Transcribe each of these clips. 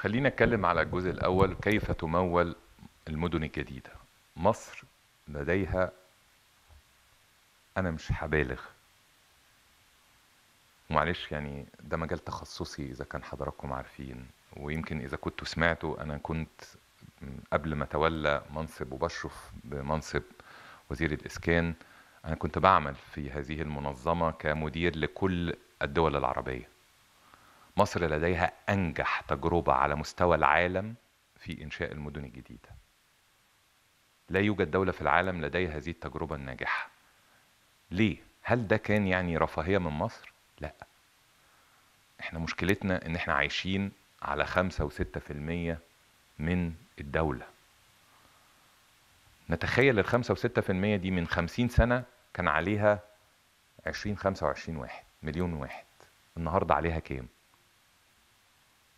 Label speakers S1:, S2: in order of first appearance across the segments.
S1: خلينا اتكلم على الجزء الاول كيف تمول المدن الجديده مصر لديها انا مش هبالغ معلش يعني ده مجال تخصصي اذا كان حضراتكم عارفين ويمكن اذا كنتوا سمعتوا انا كنت قبل ما اتولى منصب وبشرف بمنصب وزير الاسكان انا كنت بعمل في هذه المنظمه كمدير لكل الدول العربيه مصر لديها أنجح تجربة على مستوى العالم في إنشاء المدن الجديدة لا يوجد دولة في العالم لديها هذه التجربة الناجحة ليه؟ هل ده كان يعني رفاهية من مصر؟ لا احنا مشكلتنا ان احنا عايشين على خمسة وستة في المية من الدولة نتخيل الخمسة وستة في المية دي من خمسين سنة كان عليها عشرين خمسة وعشرين واحد مليون واحد النهاردة عليها كام؟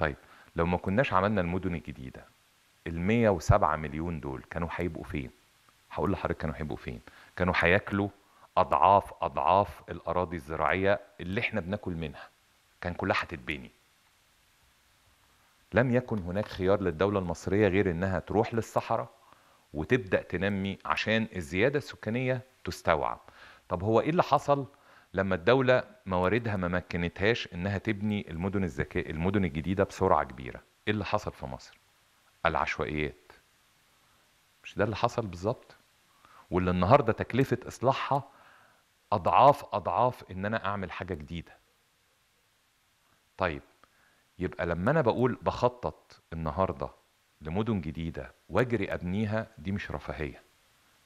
S1: طيب لو ما كناش عملنا المدن الجديده ال 107 مليون دول كانوا هيبقوا فين؟ هقول لحضرتك كانوا هيبقوا فين؟ كانوا هياكلوا اضعاف اضعاف الاراضي الزراعيه اللي احنا بناكل منها كان كلها هتتبني لم يكن هناك خيار للدوله المصريه غير انها تروح للصحراء وتبدا تنمي عشان الزياده السكانيه تستوعب طب هو ايه اللي حصل لما الدولة مواردها ما مكنتهاش إنها تبني المدن الذكاء المدن الجديدة بسرعة كبيرة إيه اللي حصل في مصر؟ العشوائيات مش ده اللي حصل بالظبط واللي النهاردة تكلفة إصلاحها أضعاف أضعاف إن أنا أعمل حاجة جديدة طيب يبقى لما أنا بقول بخطط النهاردة لمدن جديدة وأجري أبنيها دي مش رفاهية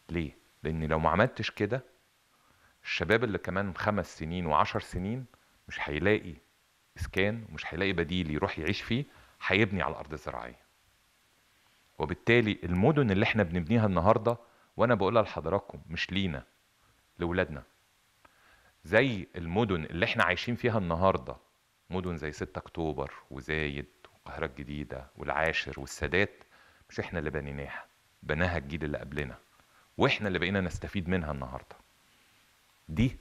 S1: ليه؟ لأن لو ما عملتش كده الشباب اللي كمان خمس سنين وعشر سنين مش هيلاقي اسكان ومش هيلاقي بديل يروح يعيش فيه هيبني على الارض الزراعيه وبالتالي المدن اللي احنا بنبنيها النهارده وانا بقولها لحضراتكم مش لينا لاولادنا زي المدن اللي احنا عايشين فيها النهارده مدن زي 6 اكتوبر وزايد والقاهره الجديده والعاشر والسادات مش احنا اللي بنيناها بناها الجيل اللي قبلنا واحنا اللي بقينا نستفيد منها النهارده دي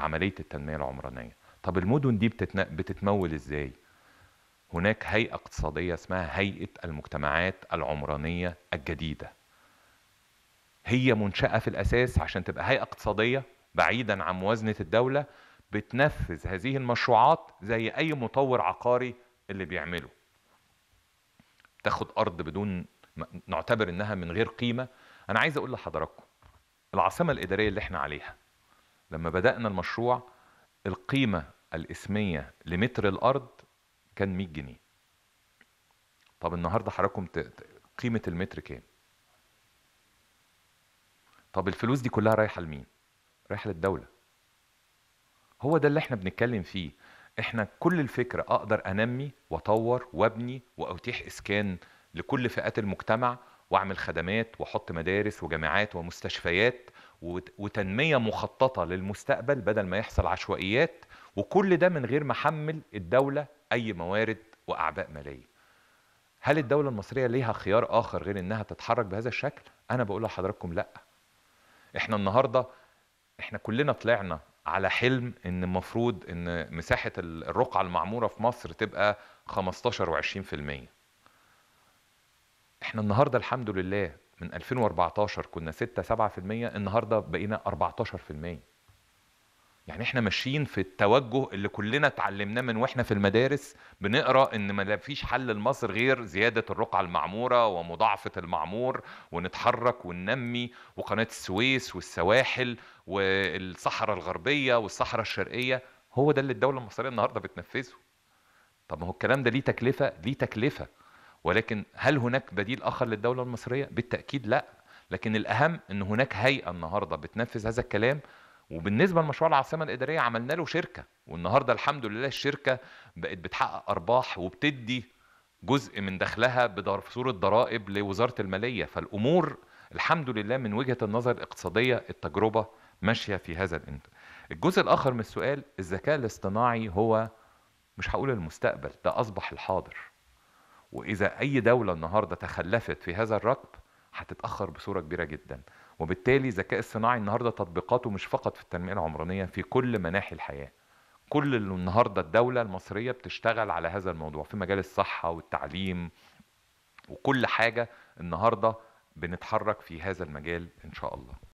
S1: عمليه التنميه العمرانيه طب المدن دي بتتن... بتتمول ازاي هناك هيئه اقتصاديه اسمها هيئه المجتمعات العمرانيه الجديده هي منشاه في الاساس عشان تبقى هيئه اقتصاديه بعيدا عن موازنه الدوله بتنفذ هذه المشروعات زي اي مطور عقاري اللي بيعمله تاخد ارض بدون نعتبر انها من غير قيمه انا عايز اقول لحضراتكم العاصمه الاداريه اللي احنا عليها لما بدأنا المشروع القيمة الإسمية لمتر الأرض كان 100 جنيه طب النهاردة حضراتكم قيمة المتر كام طب الفلوس دي كلها رايحة لمين رايحة للدولة هو ده اللي احنا بنتكلم فيه احنا كل الفكرة اقدر انمي واطور وابني واتيح اسكان لكل فئات المجتمع واعمل خدمات واحط مدارس وجامعات ومستشفيات وتنميه مخططه للمستقبل بدل ما يحصل عشوائيات وكل ده من غير ما حمل الدوله اي موارد واعباء ماليه هل الدولة المصرية ليها خيار آخر غير إنها تتحرك بهذا الشكل؟ أنا بقول لحضراتكم لأ. إحنا النهاردة إحنا كلنا طلعنا على حلم إن المفروض إن مساحة الرقعة المعمورة في مصر تبقى 15 و20%. إحنا النهاردة الحمد لله من 2014 كنا 6 7% النهارده بقينا 14% يعني احنا ماشيين في التوجه اللي كلنا اتعلمناه من واحنا في المدارس بنقرا ان ما فيش حل لمصر غير زياده الرقعه المعموره ومضاعفه المعمور ونتحرك وننمي وقناه السويس والسواحل والصحراء الغربيه والصحراء الشرقيه هو ده اللي الدوله المصريه النهارده بتنفذه طب ما هو الكلام ده ليه تكلفه ليه تكلفه ولكن هل هناك بديل اخر للدوله المصريه بالتاكيد لا لكن الاهم ان هناك هيئه النهارده بتنفذ هذا الكلام وبالنسبه لمشروع العاصمه الاداريه عملنا له شركه والنهارده الحمد لله الشركه بقت بتحقق ارباح وبتدي جزء من دخلها بصوره ضرائب لوزاره الماليه فالامور الحمد لله من وجهه النظر الاقتصاديه التجربه ماشيه في هذا الانت الجزء الاخر من السؤال الذكاء الاصطناعي هو مش هقول المستقبل ده اصبح الحاضر واذا اي دوله النهارده تخلفت في هذا الركب هتتاخر بصوره كبيره جدا وبالتالي الذكاء الصناعي النهارده تطبيقاته مش فقط في التنميه العمرانيه في كل مناحي الحياه كل النهارده الدوله المصريه بتشتغل على هذا الموضوع في مجال الصحه والتعليم وكل حاجه النهارده بنتحرك في هذا المجال ان شاء الله